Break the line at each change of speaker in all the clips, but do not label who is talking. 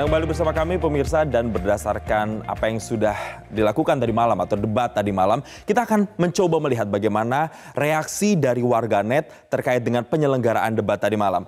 Anda kembali bersama kami pemirsa dan berdasarkan apa yang sudah dilakukan tadi malam atau debat tadi malam, kita akan mencoba melihat bagaimana reaksi dari warganet terkait dengan penyelenggaraan debat tadi malam.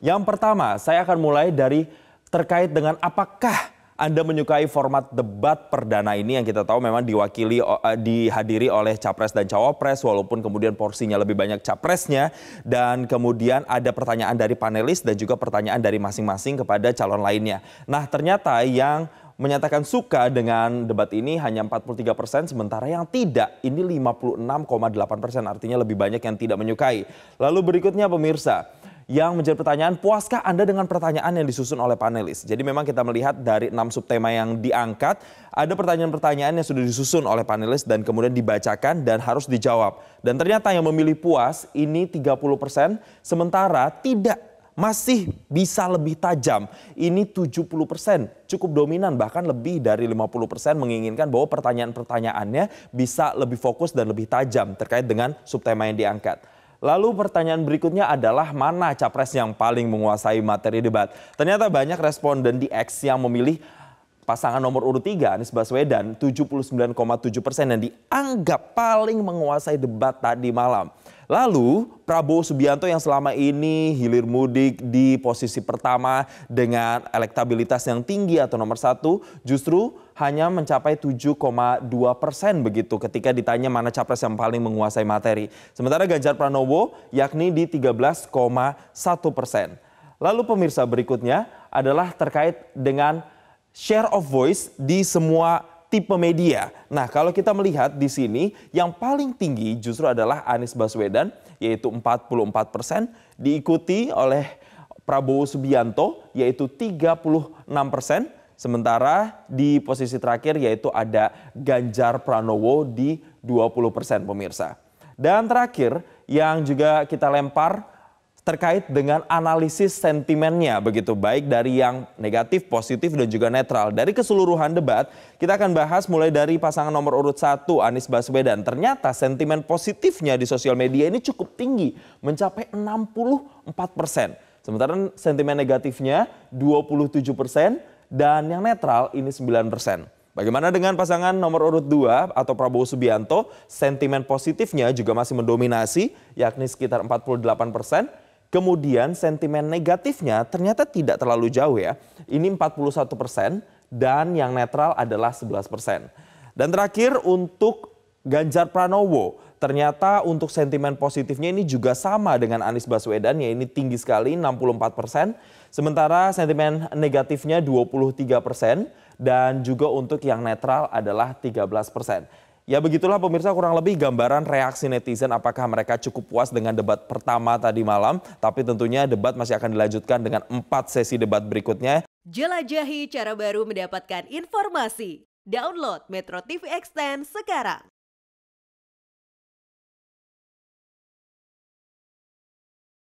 Yang pertama, saya akan mulai dari terkait dengan apakah anda menyukai format debat perdana ini yang kita tahu memang diwakili eh, dihadiri oleh capres dan cawapres walaupun kemudian porsinya lebih banyak capresnya dan kemudian ada pertanyaan dari panelis dan juga pertanyaan dari masing-masing kepada calon lainnya. Nah, ternyata yang menyatakan suka dengan debat ini hanya 43 persen, sementara yang tidak ini 56,8 persen, artinya lebih banyak yang tidak menyukai. Lalu berikutnya pemirsa, yang menjadi pertanyaan, puaskah Anda dengan pertanyaan yang disusun oleh panelis? Jadi memang kita melihat dari enam subtema yang diangkat, ada pertanyaan-pertanyaan yang sudah disusun oleh panelis dan kemudian dibacakan dan harus dijawab. Dan ternyata yang memilih puas ini 30 persen, sementara tidak masih bisa lebih tajam. Ini 70 persen, cukup dominan bahkan lebih dari 50 persen menginginkan bahwa pertanyaan-pertanyaannya bisa lebih fokus dan lebih tajam terkait dengan subtema yang diangkat. Lalu pertanyaan berikutnya adalah mana capres yang paling menguasai materi debat? Ternyata banyak responden di X yang memilih pasangan nomor urut 3 Anies Baswedan 79,7 persen dan dianggap paling menguasai debat tadi malam. Lalu Prabowo Subianto yang selama ini hilir mudik di posisi pertama dengan elektabilitas yang tinggi atau nomor satu justru hanya mencapai 7,2 persen begitu ketika ditanya mana capres yang paling menguasai materi. Sementara Ganjar Pranowo yakni di 13,1 persen. Lalu pemirsa berikutnya adalah terkait dengan share of voice di semua tipe media. Nah, kalau kita melihat di sini yang paling tinggi justru adalah Anies Baswedan yaitu 44 persen, diikuti oleh Prabowo Subianto yaitu 36 persen, sementara di posisi terakhir yaitu ada Ganjar Pranowo di 20 persen pemirsa. Dan terakhir yang juga kita lempar terkait dengan analisis sentimennya begitu baik dari yang negatif, positif dan juga netral. Dari keseluruhan debat, kita akan bahas mulai dari pasangan nomor urut satu Anies Baswedan. Ternyata sentimen positifnya di sosial media ini cukup tinggi, mencapai 64 persen. Sementara sentimen negatifnya 27 persen dan yang netral ini 9 persen. Bagaimana dengan pasangan nomor urut 2 atau Prabowo Subianto? Sentimen positifnya juga masih mendominasi yakni sekitar 48 persen Kemudian sentimen negatifnya ternyata tidak terlalu jauh ya. Ini 41 persen dan yang netral adalah 11 persen. Dan terakhir untuk Ganjar Pranowo. Ternyata untuk sentimen positifnya ini juga sama dengan Anies Baswedan ya ini tinggi sekali 64 persen. Sementara sentimen negatifnya 23 persen dan juga untuk yang netral adalah 13 persen. Ya begitulah pemirsa kurang lebih gambaran reaksi netizen apakah mereka cukup puas dengan debat pertama tadi malam. Tapi tentunya debat masih akan dilanjutkan dengan empat sesi debat berikutnya. Jelajahi cara baru mendapatkan informasi. Download Metro TV Extend sekarang.